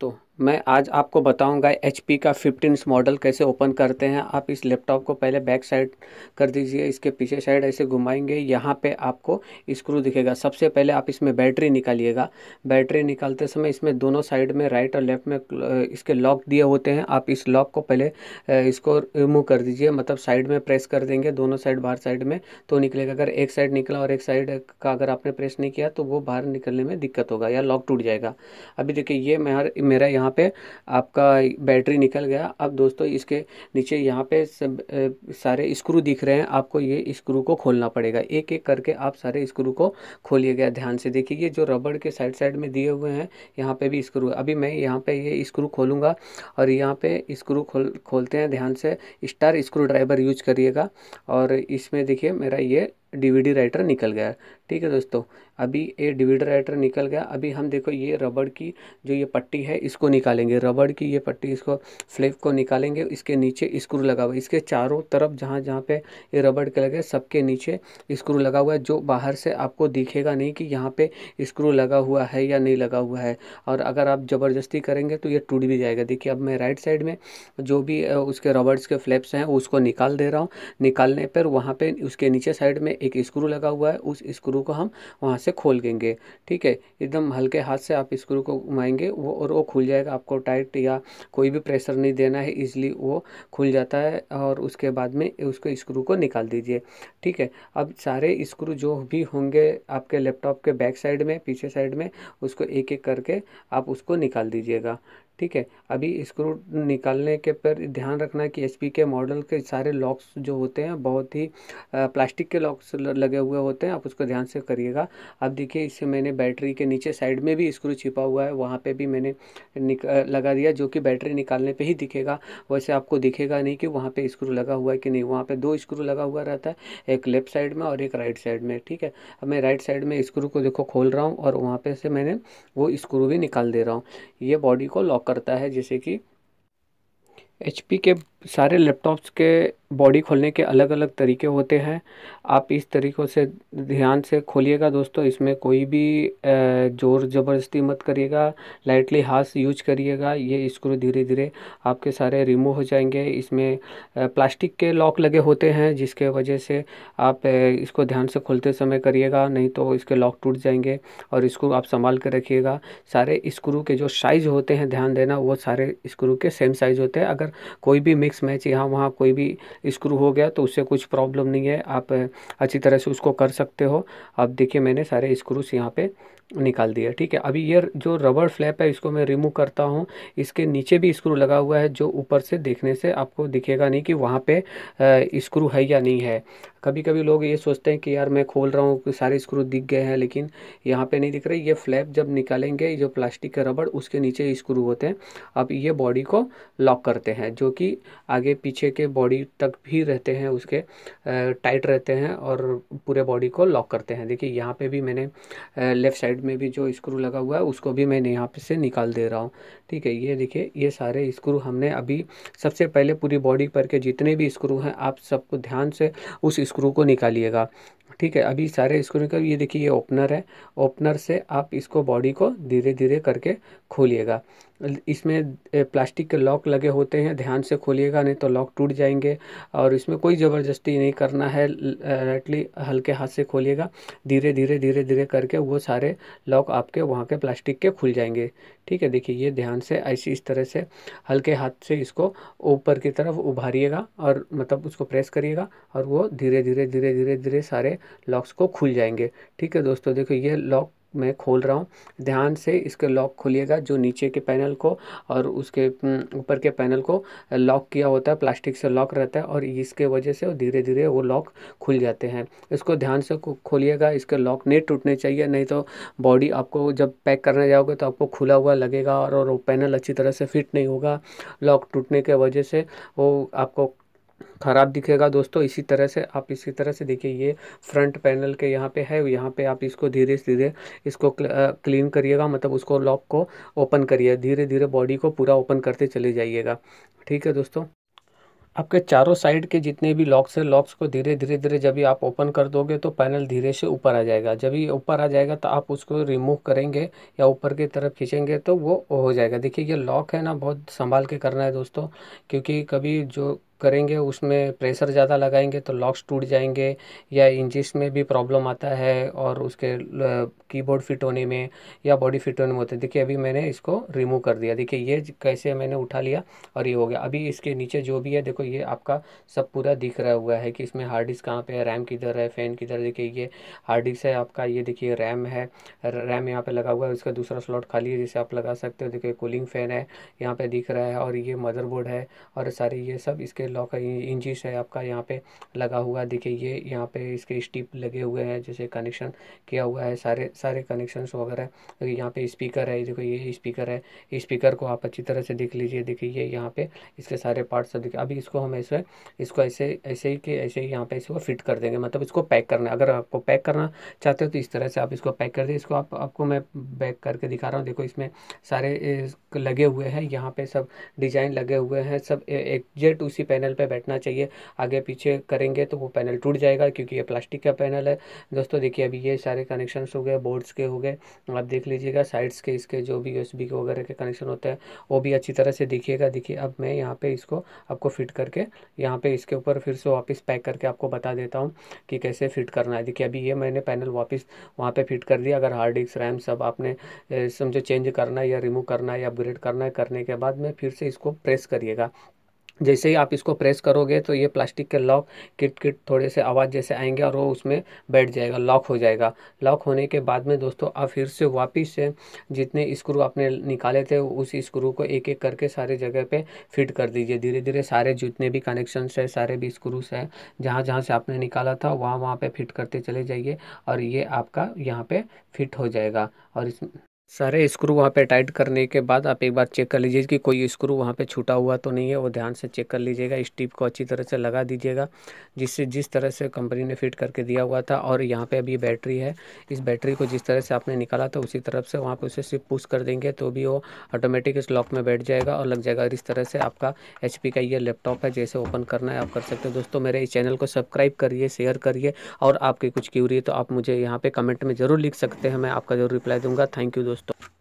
то मैं आज आपको बताऊंगा एच का फिफ्टीन मॉडल कैसे ओपन करते हैं आप इस लैपटॉप को पहले बैक साइड कर दीजिए इसके पीछे साइड ऐसे घुमाएंगे यहाँ पे आपको स्क्रू दिखेगा सबसे पहले आप इसमें बैटरी निकालिएगा बैटरी निकालते समय इसमें दोनों साइड में राइट और लेफ्ट में इसके लॉक दिए होते हैं आप इस लॉक को पहले इसको रिमूव कर दीजिए मतलब साइड में प्रेस कर देंगे दोनों साइड बाहर साइड में तो निकलेगा अगर एक साइड निकला और एक साइड का अगर आपने प्रेस नहीं किया तो वो बाहर निकलने में दिक्कत होगा या लॉक टूट जाएगा अभी देखिए ये मेरा यहाँ यहाँ पे आपका बैटरी निकल गया अब दोस्तों इसके नीचे यहाँ पे सब सारे स्क्रू दिख रहे हैं आपको ये स्क्रू को खोलना पड़ेगा एक एक करके आप सारे स्क्रू को खोलिएगा ध्यान से देखिए ये जो रबड़ के साइड साइड में दिए हुए हैं यहाँ पे भी स्क्रू अभी मैं यहाँ पे ये स्क्रू खोलूँगा और यहाँ पे स्क्रू खोल खोलते हैं ध्यान से स्टार स्क्रू ड्राइवर यूज करिएगा और इसमें देखिए मेरा ये डीवीडी राइटर निकल गया ठीक है दोस्तों अभी ये डीवीडी राइटर निकल गया अभी हम देखो ये रबड़ की जो ये पट्टी है इसको निकालेंगे रबड़ की ये पट्टी इसको फ्लेप को निकालेंगे इसके नीचे स्क्रू लगा हुआ है इसके चारों तरफ जहाँ जहाँ पे ये रबड़ के लगे सबके नीचे स्क्रू लगा हुआ है जो बाहर से आपको दिखेगा नहीं कि यहाँ पर स्क्रू लगा हुआ है या नहीं लगा हुआ है और अगर आप ज़बरदस्ती करेंगे तो ये टूट भी जाएगा देखिए अब मैं राइट साइड में जो भी उसके रबड़ के फ्लेप्स हैं उसको निकाल दे रहा हूँ निकालने पर वहाँ पर उसके नीचे साइड में एक स्क्रू लगा हुआ है उस स्क्रू को हम वहाँ से खोल देंगे ठीक है एकदम हल्के हाथ से आप स्क्रू को घुमाएंगे वो और वो खुल जाएगा आपको टाइट या कोई भी प्रेशर नहीं देना है इजली वो खुल जाता है और उसके बाद में उसको स्क्रू को निकाल दीजिए ठीक है अब सारे स्क्रू जो भी होंगे आपके लैपटॉप के बैक साइड में पीछे साइड में उसको एक एक करके आप उसको निकाल दीजिएगा ठीक है अभी स्क्रू निकालने के पर ध्यान रखना कि एच के मॉडल के सारे लॉक्स जो होते हैं बहुत ही प्लास्टिक के लॉक्स लगे हुए होते हैं आप उसको ध्यान से करिएगा अब देखिए इससे मैंने बैटरी के नीचे साइड में भी स्क्रू छिपा हुआ है वहाँ पे भी मैंने लगा दिया जो कि बैटरी निकालने पे ही दिखेगा वैसे आपको दिखेगा नहीं कि वहाँ पर स्क्रू लगा हुआ है कि नहीं वहाँ पर दो स्क्रू लगा हुआ रहता है एक लेफ्ट साइड में और एक राइट साइड में ठीक है अब मैं राइट साइड में स्क्रू को देखो खोल रहा हूँ और वहाँ पर से मैंने वो स्क्रू भी निकाल दे रहा हूँ ये बॉडी को लॉक करता है जैसे कि एच के सारे लैपटॉप्स के बॉडी खोलने के अलग अलग तरीके होते हैं आप इस तरीक़ों से ध्यान से खोलिएगा दोस्तों इसमें कोई भी ज़ोर ज़बरदस्ती मत करिएगा लाइटली हाथ यूज करिएगा ये स्क्रू धीरे धीरे आपके सारे रिमूव हो जाएंगे इसमें प्लास्टिक के लॉक लगे होते हैं जिसके वजह से आप इसको ध्यान से खोलते समय करिएगा नहीं तो इसके लॉक टूट जाएंगे और इसको आप संभाल कर रखिएगा सारे स्क्रू के जो साइज़ होते हैं ध्यान देना वो सारे स्क्रू के सेम साइज़ होते हैं अगर कोई भी मिक्स मैच यहाँ वहाँ कोई भी स्क्रू हो गया तो उससे कुछ प्रॉब्लम नहीं है आप अच्छी तरह से उसको कर सकते हो अब देखिए मैंने सारे स्क्रूस यहाँ पे निकाल दिया ठीक है अभी ये जो रबड़ फ्लैप है इसको मैं रिमूव करता हूँ इसके नीचे भी स्क्रू लगा हुआ है जो ऊपर से देखने से आपको दिखेगा नहीं कि वहाँ पे स्क्रू है या नहीं है कभी कभी लोग ये सोचते हैं कि यार मैं खोल रहा हूँ कि सारे स्क्रू दिख गए हैं लेकिन यहाँ पे नहीं दिख रहे ये फ्लैप जब निकालेंगे जो प्लास्टिक का रबड़ उसके नीचे स्क्रू होते हैं अब ये बॉडी को लॉक करते हैं जो कि आगे पीछे के बॉडी तक भी रहते हैं उसके टाइट रहते हैं और पूरे बॉडी को लॉक करते हैं देखिए यहाँ पर भी मैंने लेफ़्ट साइड साइड में भी जो स्क्रू लगा हुआ है उसको भी मैंने यहाँ पे से निकाल दे रहा हूँ ठीक है ये देखिए ये सारे स्क्रू हमने अभी सबसे पहले पूरी बॉडी पर के जितने भी स्क्रू हैं आप सबको ध्यान से उस स्क्रू को निकालिएगा ठीक है अभी सारे स्क्रू का ये देखिए ये ओपनर है ओपनर से आप इसको बॉडी को धीरे धीरे करके खोलिएगा इसमें प्लास्टिक के लॉक लगे होते हैं ध्यान से खोलिएगा नहीं तो लॉक टूट जाएंगे और इसमें कोई ज़बरदस्ती नहीं करना है राइटली हल्के हाथ से खोलिएगा धीरे धीरे धीरे धीरे करके वो सारे लॉक आपके वहाँ के प्लास्टिक के खुल जाएंगे ठीक है देखिए ये ध्यान से ऐसी इस तरह से हल्के हाथ से इसको ऊपर की तरफ उभारिएगा और मतलब उसको प्रेस करिएगा और वो धीरे धीरे धीरे धीरे धीरे सारे लॉक्स को खुल जाएंगे ठीक है दोस्तों देखो ये लॉक मैं खोल रहा हूँ ध्यान से इसके लॉक खोलिएगा जो नीचे के पैनल को और उसके ऊपर के पैनल को लॉक किया होता है प्लास्टिक से लॉक रहता है और इसके वजह से धीरे धीरे वो लॉक खुल जाते हैं इसको ध्यान से खोलिएगा इसके लॉक नहीं टूटने चाहिए नहीं तो बॉडी आपको जब पैक करने जाओगे तो आपको खुला हुआ लगेगा और वो पैनल अच्छी तरह से फिट नहीं होगा लॉक टूटने के वजह से वो आपको ख़राब दिखेगा दोस्तों इसी तरह से आप इसी तरह से देखिए ये फ्रंट पैनल के यहाँ पे है यहाँ पे आप इसको धीरे धीरे इसको क्लीन करिएगा मतलब उसको लॉक को ओपन करिए धीरे धीरे बॉडी को पूरा ओपन करते चले जाइएगा ठीक है दोस्तों आपके चारों साइड के जितने भी लॉक्स हैं लॉक्स को धीरे धीरे धीरे जब भी आप ओपन कर दोगे तो पैनल धीरे से ऊपर आ जाएगा जब ये ऊपर आ जाएगा तो आप उसको रिमूव करेंगे या ऊपर की तरफ खींचेंगे तो वो हो जाएगा देखिए ये लॉक है ना बहुत संभाल के करना है दोस्तों क्योंकि कभी जो करेंगे उसमें प्रेशर ज़्यादा लगाएंगे तो लॉक्स टूट जाएंगे या इंजिस में भी प्रॉब्लम आता है और उसके कीबोर्ड फिट होने में या बॉडी फिट होने में होते देखिए अभी मैंने इसको रिमूव कर दिया देखिए ये कैसे मैंने उठा लिया और ये हो गया अभी इसके नीचे जो भी है देखो ये आपका सब पूरा दिख रहा हुआ है कि इसमें हार्ड डिस्क कहाँ पर है रैम किधर है फ़ैन किधर देखिए ये हार्ड डिस्क है आपका ये देखिए रैम है रैम यहाँ पर लगा हुआ है उसका दूसरा स्लॉट खाली है जिसे आप लगा सकते हो देखिए कूलिंग फ़ैन है यहाँ पर दिख रहा है और ये मदरबोर्ड है और सारे ये सब इसके लॉक इंजिस है आपका यहाँ पे लगा हुआ देखिए ये यहाँ पे इसके स्टिप लगे हुए हैं जैसे कनेक्शन किया हुआ है सारे सारे कनेक्शंस वगैरह यहाँ पे स्पीकर है देखो ये स्पीकर है स्पीकर को आप अच्छी तरह से देख लीजिए देखिए ये यहाँ पे इसके सारे पार्ट्स सब देखिए अभी इसको हम ऐसे इसको ऐसे ऐसे ही कि ऐसे ही यहाँ पे इसको फिट कर देंगे मतलब इसको पैक करना है अगर आपको पैक करना चाहते हो तो इस तरह से आप इसको पैक कर दें इसको आप आपको मैं पैक करके दिखा रहा हूँ देखो इसमें सारे लगे हुए हैं यहाँ पे सब डिजाइन लगे हुए हैं सब एग्जैक्ट उसी पैनल पैनल पे बैठना चाहिए आगे पीछे करेंगे तो वो पैनल टूट जाएगा क्योंकि ये प्लास्टिक का पैनल है दोस्तों देखिए अभी ये सारे कनेक्शन हो गए बोर्ड्स के हो गए आप देख लीजिएगा साइड्स के इसके जो भी यूएसबी के वगैरह के कनेक्शन होते हैं वो भी अच्छी तरह से देखिएगा देखिए अब मैं यहाँ पर इसको आपको फिट करके यहाँ पर इसके ऊपर फिर से वापस पैक करके आपको बता देता हूँ कि कैसे फिट करना है देखिए अभी ये मैंने पैनल वापस वहाँ पर फिट कर दिया अगर हार्ड डिस्क रैम सब आपने समझो चेंज करना है या रिमूव करना है या अपग्रेड करना है करने के बाद में फिर से इसको प्रेस करिएगा जैसे ही आप इसको प्रेस करोगे तो ये प्लास्टिक के लॉक किट किट थोड़े से आवाज़ जैसे आएंगे और वो उसमें बैठ जाएगा लॉक हो जाएगा लॉक होने के बाद में दोस्तों आप फिर से वापस से जितने स्क्रू आपने निकाले थे उस स्क्रू को एक एक करके सारे जगह पे फिट कर दीजिए धीरे धीरे सारे जितने भी कनेक्शन है सारे भी स्क्रूस हैं जहाँ जहाँ से आपने निकाला था वहाँ वहाँ पर फिट करते चले जाइए और ये आपका यहाँ पर फिट हो जाएगा और इस सारे स्क्रू वहाँ पे टाइट करने के बाद आप एक बार चेक कर लीजिए कि कोई स्क्रू वहाँ पे छूटा हुआ तो नहीं है वो ध्यान से चेक कर लीजिएगा स्टीप को अच्छी तरह से लगा दीजिएगा जिससे जिस तरह से कंपनी ने फिट करके दिया हुआ था और यहाँ पे अभी बैटरी है इस बैटरी को जिस तरह से आपने निकाला था उसी तरफ से वहाँ पर उसे सिर्फ पुश कर देंगे तो भी वो ऑटोमेटिक इस लॉक में बैठ जाएगा और लग जाएगा इस तरह से आपका एच का ये लैपटॉप है जैसे ओपन करना है आप कर सकते हो दोस्तों मेरे इस चैनल को सब्सक्राइब करिए शेयर करिए और आपकी कुछ क्यूरी है तो आप मुझे यहाँ पर कमेंट में ज़रूर लिख सकते हैं मैं आपका जरूर रिप्लाई दूँगा थैंक यू दोस्तों використовувати.